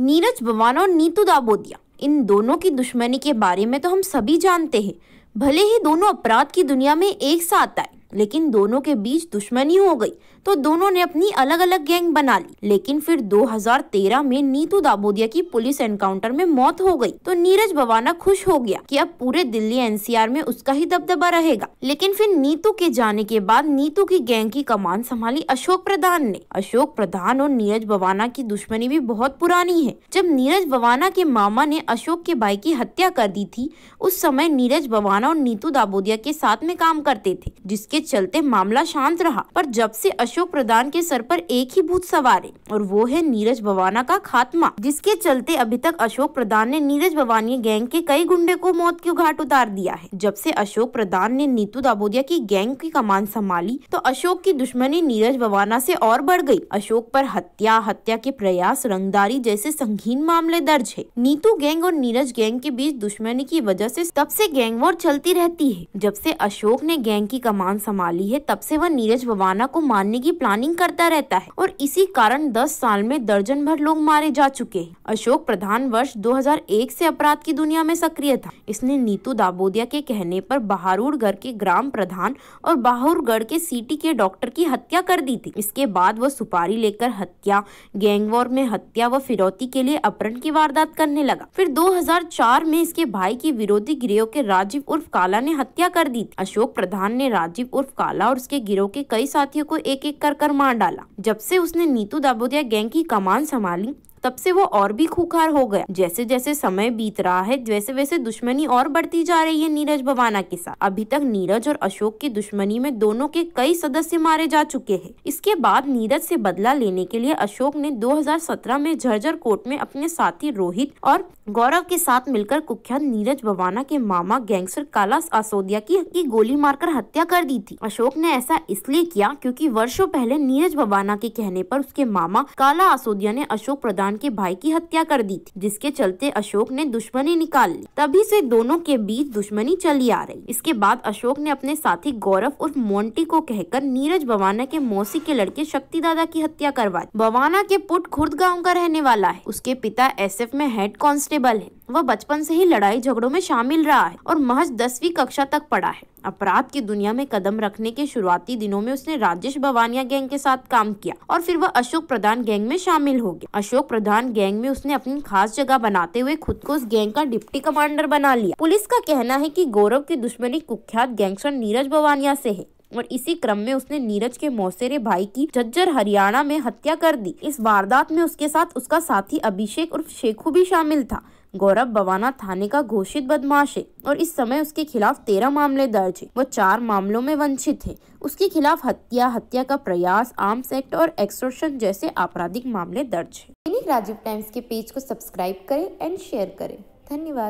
नीरज बवान और नीतू दाबोदिया इन दोनों की दुश्मनी के बारे में तो हम सभी जानते हैं भले ही दोनों अपराध की दुनिया में एक साथ आए लेकिन दोनों के बीच दुश्मनी हो गई तो दोनों ने अपनी अलग अलग गैंग बना ली लेकिन फिर 2013 में नीतू दाबोदिया की पुलिस एनकाउंटर में मौत हो गई तो नीरज बवाना खुश हो गया कि अब पूरे दिल्ली एनसीआर में उसका ही दबदबा रहेगा लेकिन फिर नीतू के जाने के बाद नीतू की गैंग की कमान संभाली अशोक प्रधान ने अशोक प्रधान और नीरज बवाना की दुश्मनी भी बहुत पुरानी है जब नीरज बवाना के मामा ने अशोक के भाई की हत्या कर दी थी उस समय नीरज बवाना और नीतू दाबोदिया के साथ में काम करते थे जिसके चलते मामला शांत रहा पर जब से अशोक अशोक प्रधान के सर पर एक ही भूत सवार है और वो है नीरज भवाना का खात्मा जिसके चलते अभी तक अशोक प्रधान ने नीरज भवानी गैंग के कई गुंडे को मौत के घाट उतार दिया है जब से अशोक प्रधान ने नीतू दाबोदिया की गैंग की कमान संभाली तो अशोक की दुश्मनी नीरज भवाना से और बढ़ गई अशोक पर हत्या हत्या के प्रयास रंगदारी जैसे संगीन मामले दर्ज है नीतू गैंग और नीरज गैंग के बीच दुश्मनी की वजह से तब से गैंग वॉर चलती रहती है जब से अशोक ने गैंग की कमान संभाली है तब से वह नीरज भवाना को मारने की की प्लानिंग करता रहता है और इसी कारण 10 साल में दर्जन भर लोग मारे जा चुके हैं अशोक प्रधान वर्ष 2001 से अपराध की दुनिया में सक्रिय था इसने नीतू दाबोदिया के कहने पर बहारूरगढ़ के ग्राम प्रधान और बहारूरगढ़ के सिटी के डॉक्टर की हत्या कर दी थी इसके बाद वह सुपारी लेकर हत्या गैंगवॉर में हत्या व फिरौती के लिए अपहरण की वारदात करने लगा फिर 2004 में इसके भाई की विरोधी गिरोह के राजीव उर्फ काला ने हत्या कर दी थी अशोक प्रधान ने राजीव उर्फ काला और उसके गिरोह के कई साथियों को एक एक कर कर मार डाला जब से उसने नीतू दाबोदिया गैंग की कमान संभाली तब से वो और भी खूखार हो गया जैसे जैसे समय बीत रहा है वैसे वैसे दुश्मनी और बढ़ती जा रही है नीरज भवाना के साथ अभी तक नीरज और अशोक की दुश्मनी में दोनों के कई सदस्य मारे जा चुके हैं इसके बाद नीरज से बदला लेने के लिए अशोक ने 2017 में झरझर कोर्ट में अपने साथी रोहित और गौरव के साथ मिलकर कुख्यात नीरज भवाना के मामा गैंगस्टर कालास आसोदिया की, की गोली मारकर हत्या कर दी थी अशोक ने ऐसा इसलिए किया क्योंकि वर्षों पहले नीरज भवाना के कहने पर उसके मामा काला आसोदिया ने अशोक प्रधान के भाई की हत्या कर दी थी जिसके चलते अशोक ने दुश्मनी निकाल ली तभी से दोनों के बीच दुश्मनी चली आ रही इसके बाद अशोक ने अपने साथी गौरव और मोन्टी को कहकर नीरज बवाना के मौसी के लड़के शक्ति दादा की हत्या करवाई बवाना के पुट खुर्द गाँव का रहने वाला है उसके पिता एस में हेड कांस्टेबल है वह बचपन से ही लड़ाई झगड़ों में शामिल रहा है और महज दसवीं कक्षा तक पढ़ा है अपराध की दुनिया में कदम रखने के शुरुआती दिनों में उसने राजेश भवानिया गैंग के साथ काम किया और फिर वह अशोक प्रधान गैंग में शामिल हो गया अशोक प्रधान गैंग में उसने अपनी खास जगह बनाते हुए खुद को उस गैंग का डिप्टी कमांडर बना लिया पुलिस का कहना है की गौरव की दुश्मनी कुख्यात गैंगस्टर नीरज बवानिया से है और इसी क्रम में उसने नीरज के मौसेरे भाई की झज्जर हरियाणा में हत्या कर दी इस वारदात में उसके साथ उसका साथी अभिषेक और शेखू भी शामिल था गौरव बवाना थाने का घोषित बदमाश है और इस समय उसके खिलाफ तेरह मामले दर्ज है वो चार मामलों में वंचित है उसके खिलाफ हत्या हत्या का प्रयास आर्म्स एक्ट और एक्सोशन जैसे आपराधिक मामले दर्ज है दैनिक राजीव टाइम्स के पेज को सब्सक्राइब करें एंड शेयर करें धन्यवाद